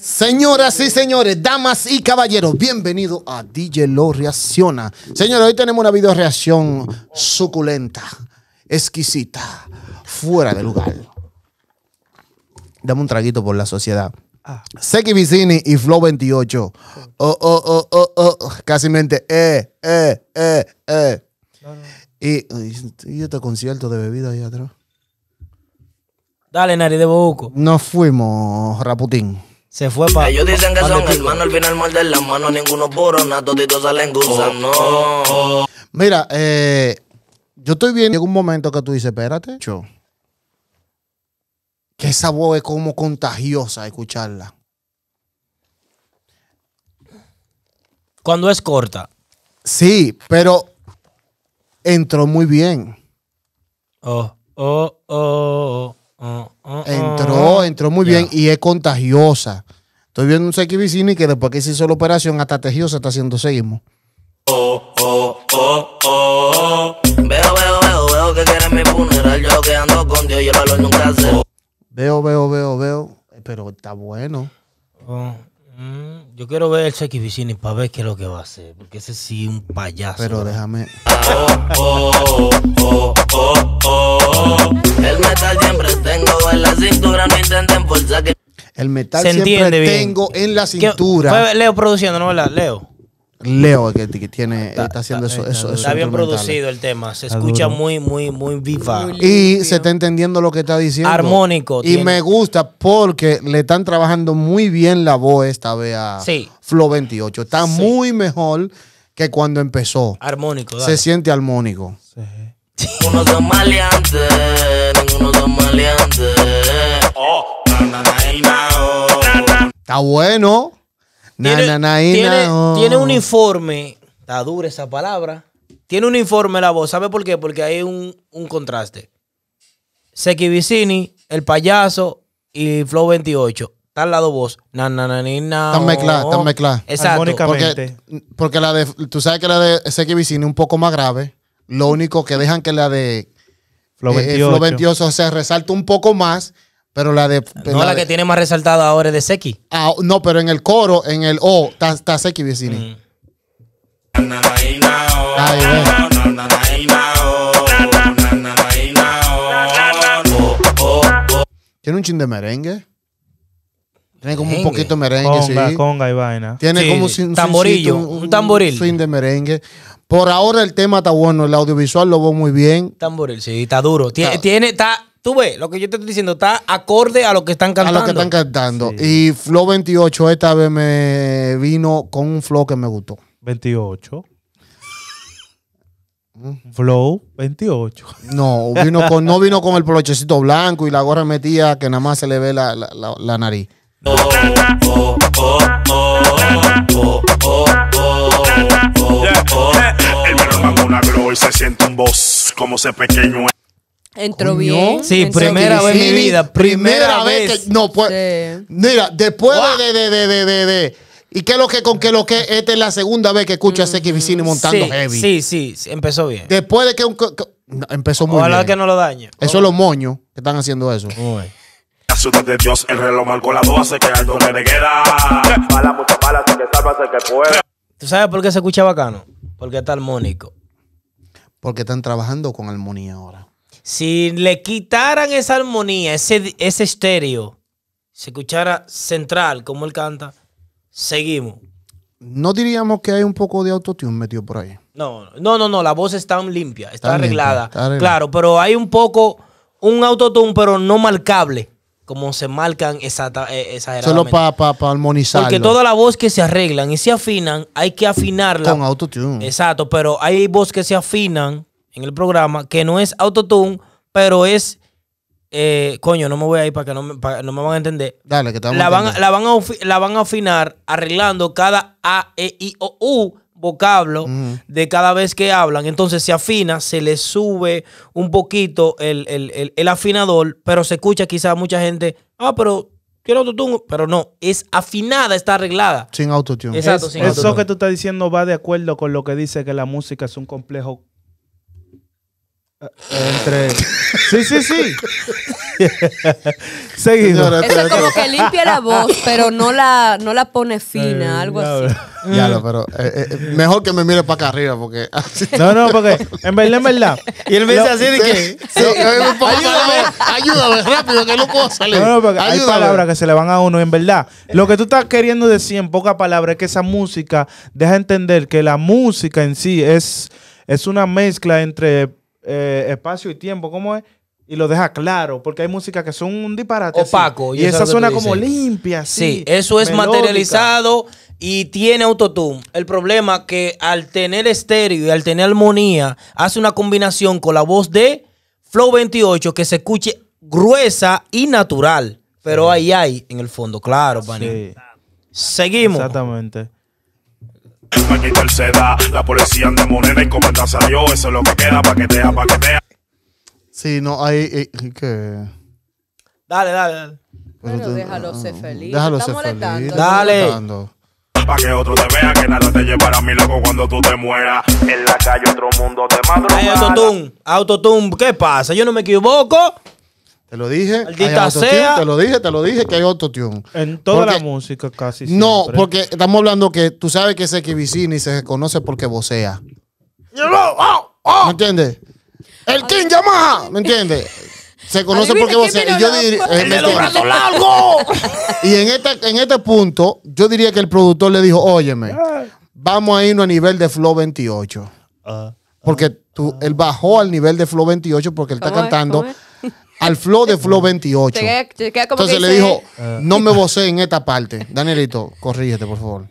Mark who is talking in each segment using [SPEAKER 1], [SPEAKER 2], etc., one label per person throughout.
[SPEAKER 1] Señoras y señores, damas y caballeros, bienvenido a DJ Lo Reacciona. Señores, hoy tenemos una video reacción suculenta, exquisita, fuera de lugar. Dame un traguito por la sociedad. Seki Vicini y Flow 28. Oh, oh, oh, oh, oh. Casi mente. Eh, eh, eh, eh. Y, este concierto de bebida ahí atrás. Dale, Nari de bobuco. Nos fuimos, Raputín. Se fue para. Ellos dicen que son hermanos,
[SPEAKER 2] al final de las manos, ninguno puro. nada, todos salen gusano. Oh,
[SPEAKER 1] Mira, eh, yo estoy bien. Llega un momento que tú dices, espérate, yo que esa voz es como contagiosa escucharla. Cuando es corta. Sí, pero entró muy bien. Oh,
[SPEAKER 3] oh, oh, oh, Entró,
[SPEAKER 1] entró muy bien y es contagiosa. Estoy viendo un sexy vicino que después que se hizo la operación, hasta tejido se está haciendo seguimos.
[SPEAKER 2] Oh, oh, oh, oh. Veo, veo, veo, veo que quieres mi funeral. Yo que ando con Dios y el nunca se.
[SPEAKER 1] Veo, veo, veo, veo. Eh, pero está bueno. Oh,
[SPEAKER 2] mm, yo quiero
[SPEAKER 3] ver el Chucky Vicini para ver qué es lo que va a hacer. Porque ese sí es un payaso. Pero déjame.
[SPEAKER 2] el metal siempre tengo en la cintura. No intenten por que. El metal siempre tengo
[SPEAKER 3] en
[SPEAKER 1] la cintura. Leo produciendo, ¿no? ¿Verdad? Leo. Leo que, tiene está, haciendo eso, está, bien producido el tema se escucha
[SPEAKER 3] muy muy muy viva y
[SPEAKER 1] se está entendiendo lo que está diciendo armónico y me gusta porque le están trabajando muy bien la voz esta vez a Flow 28 está muy mejor que cuando empezó
[SPEAKER 2] armónico se
[SPEAKER 1] siente armónico sí. Está bueno. Tiene, oh. tiene, un
[SPEAKER 3] informe, está dura esa palabra. Tiene un informe la voz, ¿sabe por qué? Porque hay un, contraste. Seki Vicini, el payaso y Flow 28. Está al lado voz. están oh, mezclados, oh. Exacto. Porque,
[SPEAKER 1] porque, la de, tú sabes que la de Seki Vicini es un poco más grave. Lo único que dejan que la de Flow 28. se resalte un poco más pero la de. No, la, que tiene más resaltado ahora es de Seki. Ah, no, pero en el coro, en el O, oh, está, Seki Vicini. Mm. tiene un chin de merengue. Tiene como un poquito de merengue, sí. Tiene como un tamborillo, un, un tamboril. de merengue. Por ahora el tema está bueno, el audiovisual lo veo muy bien.
[SPEAKER 3] Tamboril, sí, está duro. Tiene, tiene, está Tú ves, lo que yo te estoy diciendo está acorde a lo que están cantando. A lo que están cantando.
[SPEAKER 1] Y Flow 28 esta vez me vino con un flow que me gustó.
[SPEAKER 4] 28. Mm. Flow
[SPEAKER 1] 28. No, vino no vino con el polochecito blanco y la gorra metida que nada más se le ve la, la, la, nariz.
[SPEAKER 4] se siente un boss como ese pequeño. Entró
[SPEAKER 3] bien. Sí,
[SPEAKER 1] primera vez en mi vida. Primera, vez. que, no, pues. Mira, después de, de, de, de, de, ¿Y qué es lo que con que lo que? Esta es la segunda vez que escucha a Seki Vicini montando sí, heavy. Sí, sí, empezó bien. Después de que un. empezó muy Ojalá que no lo dañe. Eso es los moños que están haciendo eso. Uy.
[SPEAKER 4] de Dios, el reloj marcó la 12 que le queda. mucha que
[SPEAKER 3] ¿Tú sabes por qué se escucha bacano? Porque está armónico. Porque están trabajando con armonía ahora. Si le quitaran esa armonía, ese, ese estéreo, se escuchara central como él canta, seguimos.
[SPEAKER 1] No diríamos que hay un poco de autotune metido por ahí.
[SPEAKER 3] No, no, no, no, la voz está limpia, está, arreglada. Claro, pero hay un poco, un autotune, pero no marcable como se marcan esas eh, exageradamente. Solo para
[SPEAKER 1] pa, armonizarlo. Porque toda
[SPEAKER 3] la voz que se arreglan y se afinan, hay que afinarla. Con
[SPEAKER 1] autotune.
[SPEAKER 3] Exacto, pero hay voz que se afinan en el programa que no es autotune, pero es. Eh, coño, no me voy a ir para que no me, van a entender. Dale, que te la, van, a la, van la van a afinar arreglando cada A, E, I, O, U vocablo de cada vez que hablan. Entonces se afina, se le sube un poquito el, el, afinador, pero se escucha quizás mucha gente, ah, pero quiero autotune, pero no, es afinada, está arreglada.
[SPEAKER 1] Sin autotune. Exacto, Eso que
[SPEAKER 4] tú estás diciendo va de acuerdo con lo que dice que la música es un complejo entre. Sí, sí, sí. seguido
[SPEAKER 2] Eso es como que limpia la voz, pero no la, no la pone fina, eh, algo así. Ya
[SPEAKER 1] lo, pero eh, eh, mejor que me mire para acá arriba, porque No, no, porque en verdad, en verdad. Y
[SPEAKER 4] él
[SPEAKER 3] me dice así de que.
[SPEAKER 2] ayúdame, ayúdame, rápido, que no puedo salir. No, no, porque hay palabras que
[SPEAKER 4] se le van a uno, en verdad. Lo que tú estás queriendo decir, en pocas palabras, es que esa música deja entender que la música en sí es, es una mezcla entre eh, espacio y tiempo, ¿cómo es? Y lo deja claro, porque hay música que son un disparate. Opaco. Y, esa suena como limpia, Sí, eso es materializado y tiene autotune.
[SPEAKER 3] El problema que al tener estéreo y al tener armonía, hace una combinación con la voz de Flow 28 que se escuche gruesa y natural. Pero ahí hay en el fondo, claro, Pani. Sí. Seguimos. Exactamente
[SPEAKER 4] pa' el seda, La policía anda morena y comanda salió. Eso es lo que queda, Pa' pa' que que paquetea.
[SPEAKER 1] Sí, no, hay, eh, que...
[SPEAKER 3] Dale, dale, dale.
[SPEAKER 1] Pues bueno, déjalo ah, ser feliz. Déjalo ser feliz. Dale.
[SPEAKER 4] Para que otro te vea, que nada te llevará a mi loco cuando tú te mueras. En la calle otro mundo te mando. Ay, autotune,
[SPEAKER 3] autotune, ¿qué pasa? Yo no me equivoco. Te lo dije. te lo dije,
[SPEAKER 1] te lo dije que hay otro autotune. En toda la música casi. No, porque estamos hablando que tú sabes que ese Kibicini se conoce porque vocea. Oh, oh. ¿Me entiendes? El King Yamaha, ¿me entiendes? Se conoce porque vocea. Y yo diría. ¡El los este y en este, en este punto, yo diría que el productor le dijo: Óyeme, vamos a irnos a nivel de Flow 28. Ah, porque ah, tú, ah. él bajó al nivel de Flow 28 porque él está cantando al flow de flow 28.
[SPEAKER 2] Entonces le dijo, eh". no me
[SPEAKER 1] vocé en esta parte. Danielito, corrígete, por favor.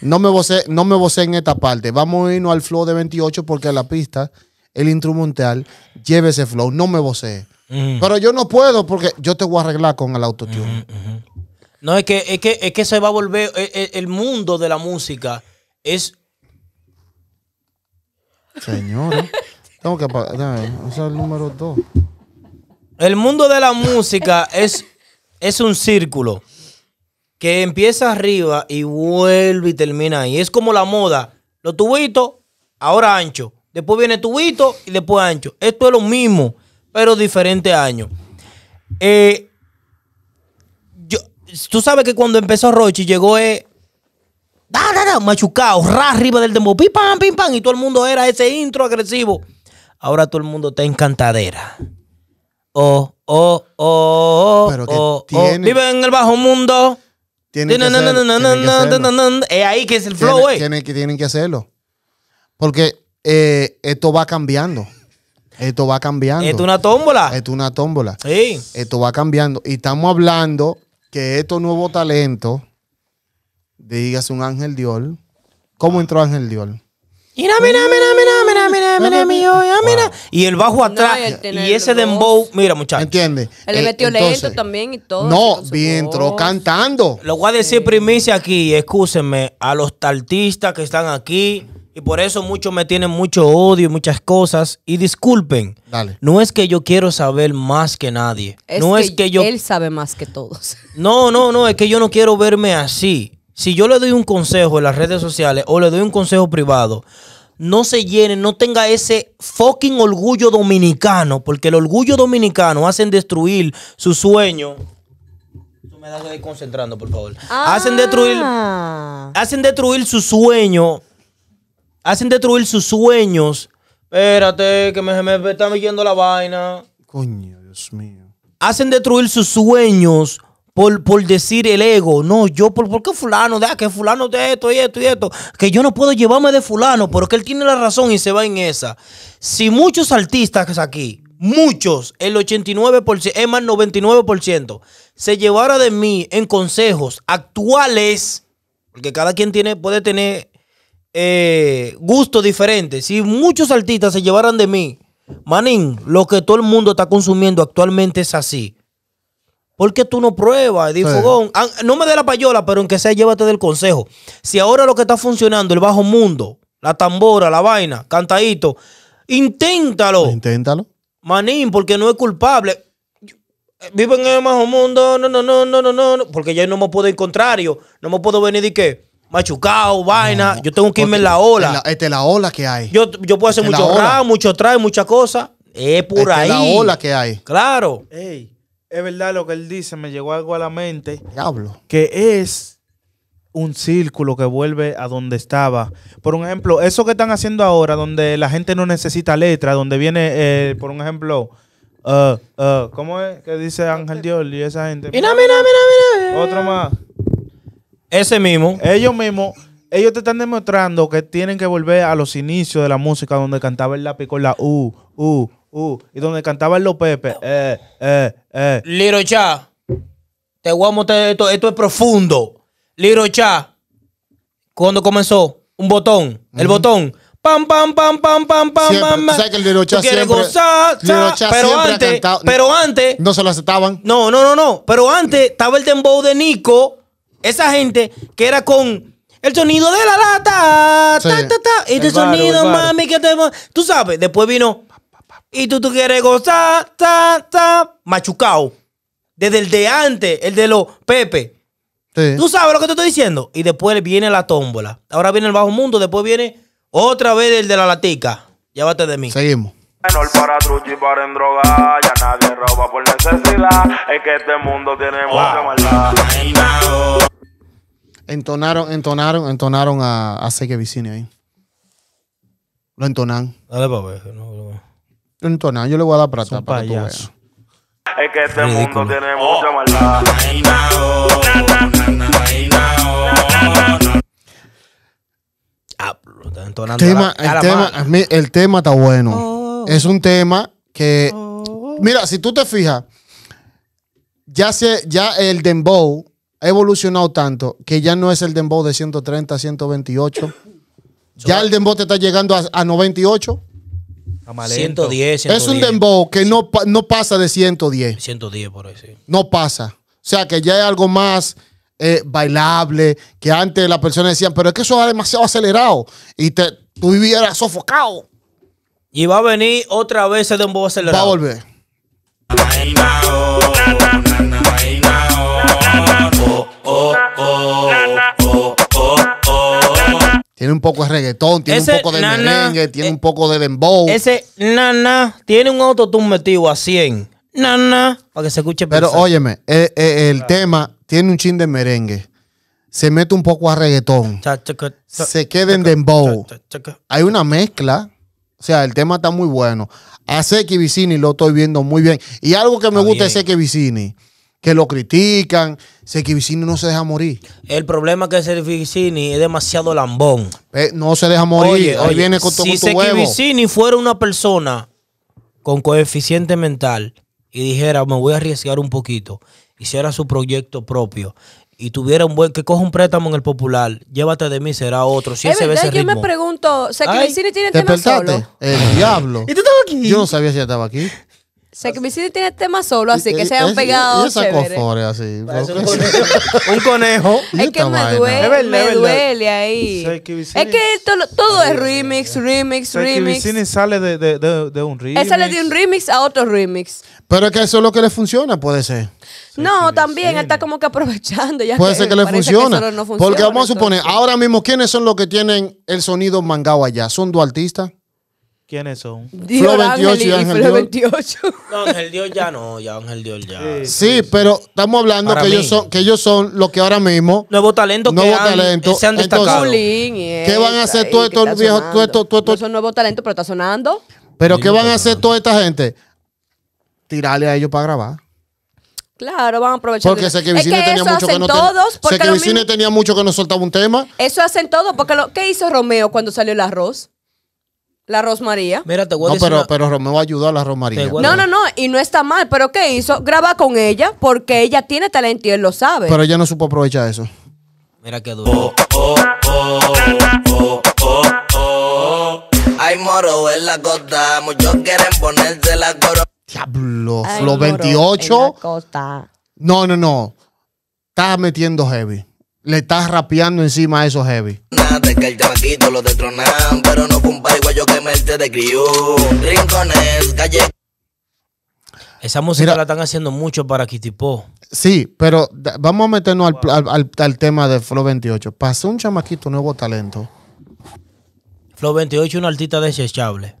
[SPEAKER 1] No me vocé, no me en esta parte. Vamos a irnos al flow de 28 porque a la pista, el instrumental, lleve ese flow. No me vocé. Mm. Pero yo no puedo porque yo te voy a arreglar con el autotune. Mm, mm,
[SPEAKER 3] no, es que, es que, se va a volver. E, e, el, mundo de la música es.
[SPEAKER 1] Señora. ¿eh? Tengo que pasar, eh, el número 2.
[SPEAKER 3] El mundo de la música es, es un círculo que empieza arriba y vuelve y termina ahí. Es como la moda. Los tubitos, ahora ancho. Después viene tubito y después ancho. Esto es lo mismo, pero diferente año. Eh, yo, tú sabes que cuando empezó Rochi llegó eh, machucado, ra arriba del dembow, pim pam, pim pam, y todo el mundo era ese intro agresivo. Ahora todo el mundo está encantadera oh, oh, oh, Pero que oh, tiene... oh, Vive en el bajo mundo. Tienen que, ser, es ahí que es el flow, güey. Eh. Tienen,
[SPEAKER 1] que, tienen que hacerlo. Porque eh, esto va cambiando. Esto va cambiando. Esto es una tómbola. Esto es una tómbola. Sí. Esto va cambiando. Y estamos hablando que estos nuevos talentos, digas un Ángel Dior. ¿Cómo ah. entró Ángel Dior?
[SPEAKER 3] Mira, mira, mira, mira mira, Y el bajo atrás. y, ese dembow, mira, muchachos. ¿entiende? Él le metió eh, lento también y
[SPEAKER 1] todo. No, bien, entró cantando.
[SPEAKER 3] Lo voy a decir primicia aquí, escúsenme, a los tartistas que están aquí. Y por eso muchos me tienen mucho
[SPEAKER 1] odio, y muchas cosas.
[SPEAKER 3] Y disculpen, Dale. no es que yo quiero saber más que nadie. no es que yo... Él
[SPEAKER 2] sabe más que todos.
[SPEAKER 3] No, no, no, es que yo no quiero verme así. Si yo le doy un consejo en las redes sociales o le doy un consejo privado, no se llene, no tenga ese fucking orgullo dominicano, porque el orgullo dominicano hacen destruir su sueño. Tú me concentrando, por favor. Hacen ah. destruir hacen destruir su sueño. Hacen destruir sus sueños. Espérate, que me, me, está yendo la vaina. Coño, Dios mío. Hacen destruir sus sueños por, decir el ego. No, yo, por, qué fulano? Deja que fulano de esto y esto y esto. Que yo no puedo llevarme de fulano, porque él tiene la razón y se va en esa. Si muchos artistas aquí, muchos, el 89%, es más, 99%, se llevara de mí en consejos actuales, porque cada quien tiene, puede tener eh, gustos diferentes. Si muchos artistas se llevaran de mí, manín, lo que todo el mundo está consumiendo actualmente es así. Porque tú no pruebas? dijo ah, no me dé la payola, pero aunque sea, llévate del consejo. Si ahora lo que está funcionando, el bajo mundo, la tambora, la vaina, cantadito, inténtalo. Inténtalo. Manín, porque no es culpable. Eh, vivo en el bajo mundo, no, no, no, no, no, no, porque ya no me puedo ir contrario. no me puedo venir de qué machucado, vaina. yo tengo que irme en la ola. Esta este, la ola que hay.
[SPEAKER 4] Yo, yo puedo hacer mucho rap,
[SPEAKER 3] mucho trae, muchas
[SPEAKER 4] cosas. Es por este ahí. la ola que hay. Claro. Ey es verdad lo que él dice, me llegó algo a la mente. Diablo. Que es un círculo que vuelve a donde estaba. Por un ejemplo, eso que están haciendo ahora, donde la gente no necesita letra, donde viene, eh, por un ejemplo, uh, uh, ¿cómo es que dice Ángel Dior y esa gente? Mira, mira, mira, mira. Otro más. Ese mismo. Ellos mismos ellos te están demostrando que tienen que volver a los inicios de la música donde cantaba el lápiz con la U, U, Uh, y donde cantaba lo Pepe. Eh, eh, eh. Liro Cha,
[SPEAKER 3] te voy a mostrar esto, esto es profundo. Liro Cha, cuando comenzó, un botón, el botón. Pam, pam, pam, pam, pam, pam, pam. ¿Sabes que el Cha siempre, gozar, pero antes, Pero antes. No se lo aceptaban. No, no, no, no. Pero antes estaba el dembow de Nico. Esa gente que era con. El sonido de la lata. Este sonido, mami, que te. Tú sabes, después vino. Y tú, tú quieres gozar, ta, ta, machucao. Desde el de antes, el de los Pepe. Tú sabes lo que te estoy diciendo. Y después viene la tómbola. Ahora viene el bajo mundo, después viene otra vez el de la latica. Llévate de mí. Seguimos.
[SPEAKER 4] Menor para ya nadie roba por necesidad. Es que este mundo tiene mucha
[SPEAKER 3] maldad.
[SPEAKER 1] Entonaron, entonaron, entonaron a, a Seque Vicini ahí. Lo entonan. Dale
[SPEAKER 3] para No, no.
[SPEAKER 1] Entonces, yo le voy a dar plata para que tú Es
[SPEAKER 4] que este mundo tiene mucha maldad.
[SPEAKER 3] El tema,
[SPEAKER 1] el, tema, está bueno. Oh. Es un tema que. Oh. Mira, si tú te fijas, ya, se, ya el Dembow ha evolucionado tanto que ya no es el Dembow de 130, 128. ya el Dembow te está llegando a, a 98. 110,
[SPEAKER 3] Es un dembow
[SPEAKER 1] que no, no pasa de 110.
[SPEAKER 3] 110 por ahí,
[SPEAKER 1] No pasa. O sea, que ya es algo más eh, bailable, que antes las personas decían, pero es que eso va demasiado acelerado y te, tú vivieras sofocado. Y va a venir otra vez ese dembow acelerado. Va a volver. Tiene un poco de reggaetón, tiene un poco de merengue, eh, tiene un poco de dembow. Ese nana
[SPEAKER 3] tiene un autotune metido a 100. Nana, para que se escuche Pero óyeme,
[SPEAKER 1] eh, eh, el, tema tiene un chin de merengue. Se mete un poco a reggaetón. se queda en dembow. Hay una mezcla. O sea, el tema está muy bueno. A Seki Vicini lo estoy viendo muy bien. Y algo que me gusta es de Seki Vicini que lo critican. Sequivicini no se deja morir.
[SPEAKER 3] El problema es que Sequivicini es demasiado
[SPEAKER 1] lambón. Eh, no se deja morir. Oye, viene con, si con
[SPEAKER 3] fuera una persona con coeficiente mental y dijera, me voy a arriesgar un poquito, hiciera su proyecto propio y tuviera un buen, que coja un préstamo en el popular, llévate de mí, será
[SPEAKER 1] otro. Si es verdad, yo me
[SPEAKER 2] pregunto,
[SPEAKER 1] El diablo. ¿Y
[SPEAKER 2] tú aquí? Yo
[SPEAKER 1] no sabía si estaba aquí.
[SPEAKER 2] Sé que mi tiene tema solo, así que se han pegado. esa
[SPEAKER 1] así. Un conejo. Es que me
[SPEAKER 2] duele, ahí. Es que todo es remix, remix, remix.
[SPEAKER 1] Vicini sale de, un remix. Él sale de
[SPEAKER 2] un remix a otro remix.
[SPEAKER 1] Pero es que eso es lo que le funciona, puede ser.
[SPEAKER 2] No, también, él está como que aprovechando. Ya puede ser que le funcione. Porque vamos a suponer,
[SPEAKER 1] ahora mismo, ¿quiénes son los que tienen el sonido mangado allá? ¿Son dos artistas?
[SPEAKER 4] ¿Quiénes son?
[SPEAKER 1] Dios Flo 28 y Ángel
[SPEAKER 3] 28. No, Ángel Dios ya no, ya Ángel Dios ya. Sí, pero
[SPEAKER 1] estamos hablando que ellos, son, que ellos son los que ahora mismo. Nuevo talento que han, talento. se han destacado. ¿Qué van a hacer todos estos viejos? Todo
[SPEAKER 2] esto, todo esto? No son nuevos talentos, pero está sonando.
[SPEAKER 1] ¿Pero qué van a hacer toda esta gente? Tirarle a ellos para grabar.
[SPEAKER 2] Claro, van a aprovechar. Porque sé que Vicine tenía mucho que no sé que
[SPEAKER 1] tenía mucho que no soltaba un tema.
[SPEAKER 2] Eso hacen todos, porque lo... ¿qué hizo Romeo cuando salió el arroz? La Rosmaría. Mira, te voy a No, pero, me
[SPEAKER 1] pero Romeo ayudó a la Rosmaría. No, no,
[SPEAKER 2] no, y no está mal, pero ¿qué hizo? Graba con ella porque ella tiene talento y él lo sabe. Pero
[SPEAKER 1] ella no supo aprovechar eso.
[SPEAKER 3] Mira qué duro.
[SPEAKER 2] Hay oh, oh, oh, moro en la costa, muchos quieren ponerse la corona. Diablo. los 28.
[SPEAKER 1] No, no, no. Estás metiendo heavy le estás rapeando encima a esos heavy.
[SPEAKER 3] Esa música la están haciendo mucho para Kitipo.
[SPEAKER 1] Sí, pero vamos a meternos al, tema de Flow 28. Pasó un chamaquito, nuevo talento.
[SPEAKER 3] Flow 28 es un artista desechable.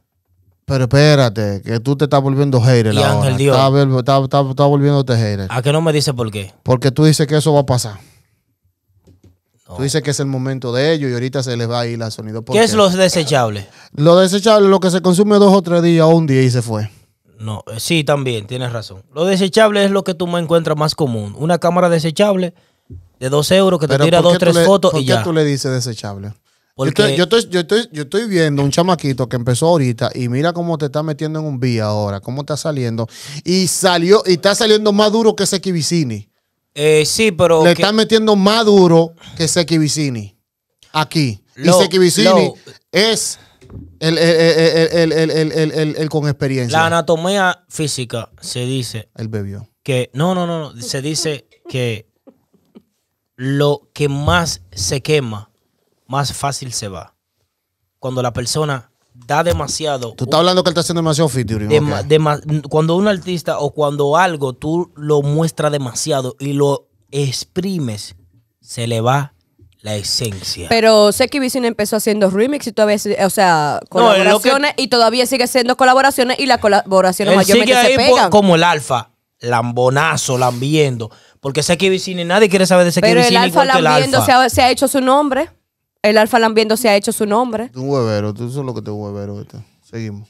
[SPEAKER 1] Pero espérate, que tú te estás volviendo hater y Ángel Dios. Estás, volviéndote hater. ¿A qué no me dices por qué? Porque tú dices que eso va a pasar. Tú dices que es el momento de ello y ahorita se les va a ir la sonido. ¿Qué, es lo desechable? Lo desechable, es lo que se consume dos o tres días o un día y se fue.
[SPEAKER 3] No, eh, sí, también, tienes razón. Lo desechable es lo que tú me encuentras más común. Una cámara desechable de dos euros que te tira dos, tres fotos y ya. ¿Por qué tú le
[SPEAKER 1] dices desechable? Yo, estoy, yo, estoy, yo, estoy, viendo un chamaquito que empezó ahorita y mira cómo te está metiendo en un vía ahora, cómo está saliendo. Y salió, y está saliendo más duro que ese Kibicini sí, pero. Le están metiendo más duro que Seki Vicini. Aquí. y Seki Vicini es el, con experiencia. La
[SPEAKER 3] anatomía física se dice. El bebió. Que. no, no. no se dice que lo que más se quema, más fácil se va. Cuando la persona da demasiado. Tú estás hablando
[SPEAKER 1] que él está haciendo demasiado featuring.
[SPEAKER 3] cuando un artista o cuando algo tú lo muestras demasiado y lo exprimes, se le va la esencia.
[SPEAKER 2] Pero sé que empezó haciendo remix y todavía, o sea, colaboraciones y todavía sigue haciendo colaboraciones y las colaboraciones mayormente sigue ahí se pegan.
[SPEAKER 3] como el alfa, lambonazo, lambiendo. Porque sé Vicini, nadie quiere saber de ese Pero el alfa Lambiendo
[SPEAKER 2] se ha hecho su nombre el Alfa Lambiendo se ha hecho su nombre. Un huevero, tú eso es lo que te un huevero. Seguimos.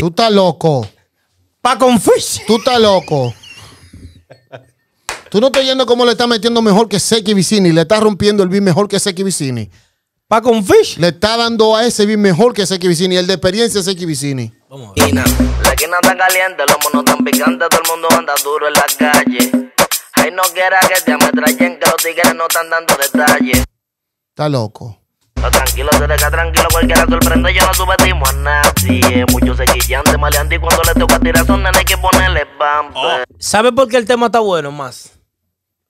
[SPEAKER 2] Tú
[SPEAKER 1] estás loco. Pa' fish. Tú estás loco. Tú no estás yendo cómo le estás metiendo mejor que Seki Vicini, le estás rompiendo el beat mejor que Seki Vicini. Va con Fish. Le está dando a ese bien mejor que ese Seki Vicini. El de experiencia es Seki Vicini. Vamos
[SPEAKER 2] a La esquina está caliente, los monos están picantes, todo el mundo anda duro en la calle. Ay, no quiera que te ametrallen, que los tigres no están dando detalles.
[SPEAKER 1] Está loco.
[SPEAKER 2] No, tranquilo, se deja tranquilo, cualquiera sorprende, ya no subestimo a nadie. Muchos sequillantes maleantes y cuando le toca tirar son nene hay que ponerle bam. Oh.
[SPEAKER 3] ¿Sabe por qué el tema está bueno más?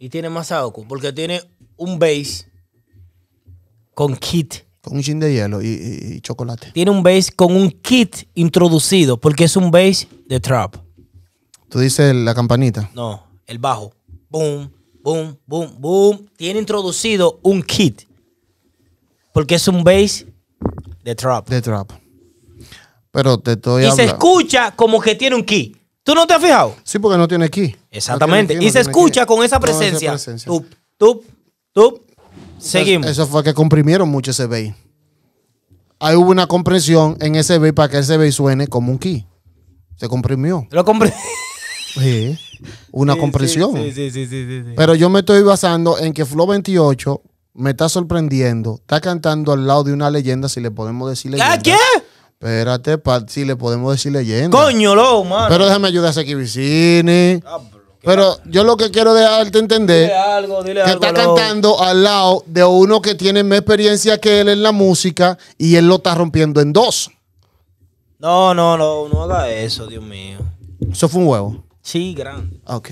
[SPEAKER 3] Y tiene más saoco, porque tiene un base con kit. Con un chin de hielo y, chocolate. Tiene un bass con un kit introducido, porque es un bass de trap. ¿Tú dices la campanita? No, el bajo. Boom, boom, boom, boom. Tiene introducido un kit, porque es un bass
[SPEAKER 1] de trap. De trap. Pero te estoy
[SPEAKER 3] Y se escucha como que tiene un kit. ¿Tú no te has fijado? Sí, porque no tiene key. Exactamente. y se escucha con esa presencia. Tup,
[SPEAKER 1] tup, tup, Seguimos. Eso fue que comprimieron mucho ese bass. Ahí hubo una comprensión en ese bass para que ese bass suene como un key. Se comprimió. Lo comprimió. Sí. Una comprensión. compresión. Sí sí, sí, sí, sí, Pero yo me estoy basando en que Flow 28 me está sorprendiendo. Está cantando al lado de una leyenda, si le podemos decir leyenda. ¿Qué? Espérate, si le podemos decir leyenda. Coño, lo, mano. Pero déjame ayudar a ese Vicini. Ah, pero yo lo que quiero dejarte entender algo, que está cantando al lado de uno que tiene más experiencia que él en la música y él lo está rompiendo en dos. No, no,
[SPEAKER 3] no, no haga eso, Dios mío.
[SPEAKER 1] Eso fue un huevo.
[SPEAKER 3] Sí, grande.
[SPEAKER 1] Ok.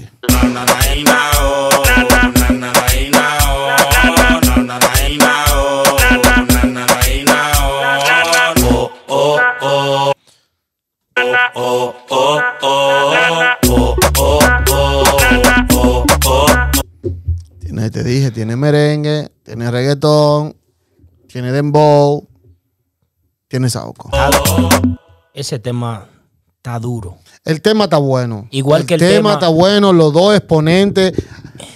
[SPEAKER 2] Oh, oh, oh,
[SPEAKER 1] Te dije, tiene merengue, tiene reggaetón, tiene dembow, tiene saoco.
[SPEAKER 3] Ese tema
[SPEAKER 1] está duro. El tema está bueno. Igual que el tema. está bueno, los dos exponentes.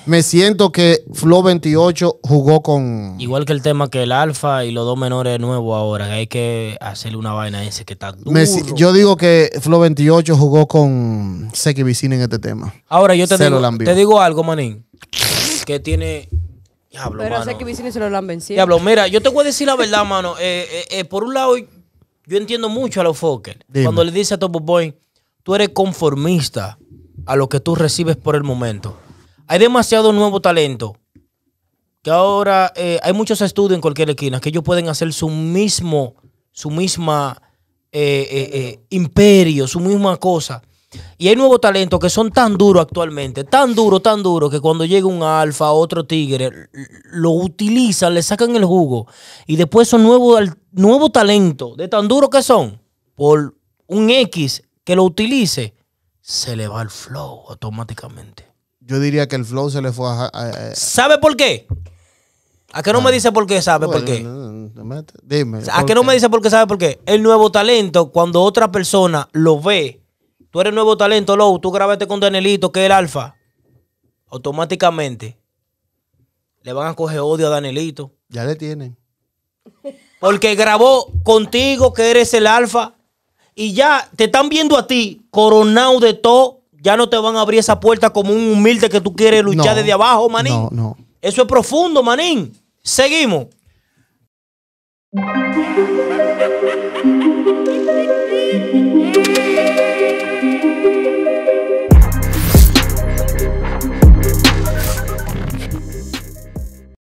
[SPEAKER 1] Me siento que Flow 28 jugó con.
[SPEAKER 3] Igual que el tema que el Alfa y los dos menores Nuevo ahora. Hay que hacerle una vaina ese que está duro. yo digo
[SPEAKER 1] que Flow 28 jugó con Seki Vicine en este tema. Ahora yo te, digo, te digo
[SPEAKER 3] algo, manín que tiene. Diablo, Pero sé que Vicini se lo han vencido. Diablo, mira, yo te voy a decir la verdad, mano. Eh, eh, eh, por un lado, yo entiendo mucho a los Fokker. Cuando le dice a Top Boy, tú eres conformista a lo que tú recibes por el momento. Hay demasiado nuevo talento. Que ahora hay muchos estudios en cualquier esquina que ellos pueden hacer su mismo, su misma imperio, su misma cosa. Y hay nuevos talentos que son tan duros actualmente, tan duros, tan duros, que cuando llega un alfa, otro tigre, lo utilizan, le sacan el jugo. Y después son nuevos nuevo talentos, de tan duros que son, por un X que lo utilice, se le va el flow automáticamente. Yo diría
[SPEAKER 1] que el flow se le fue a... ¿Sabe
[SPEAKER 3] por qué? ¿A qué no me ah. dice por qué sabe por qué? ¿A qué no me dice por qué sabe por qué? El nuevo talento, cuando otra persona lo ve Tú eres nuevo talento, Low. Tú grabaste con Danelito, que es el alfa. Automáticamente le van a coger odio a Danelito.
[SPEAKER 1] Ya le tienen.
[SPEAKER 3] Porque grabó contigo, que eres el alfa. Y ya te están viendo a ti, coronado de todo. Ya no te van a abrir esa puerta como un humilde que tú quieres luchar desde abajo, manín. No, no. Eso es profundo, manín. Seguimos.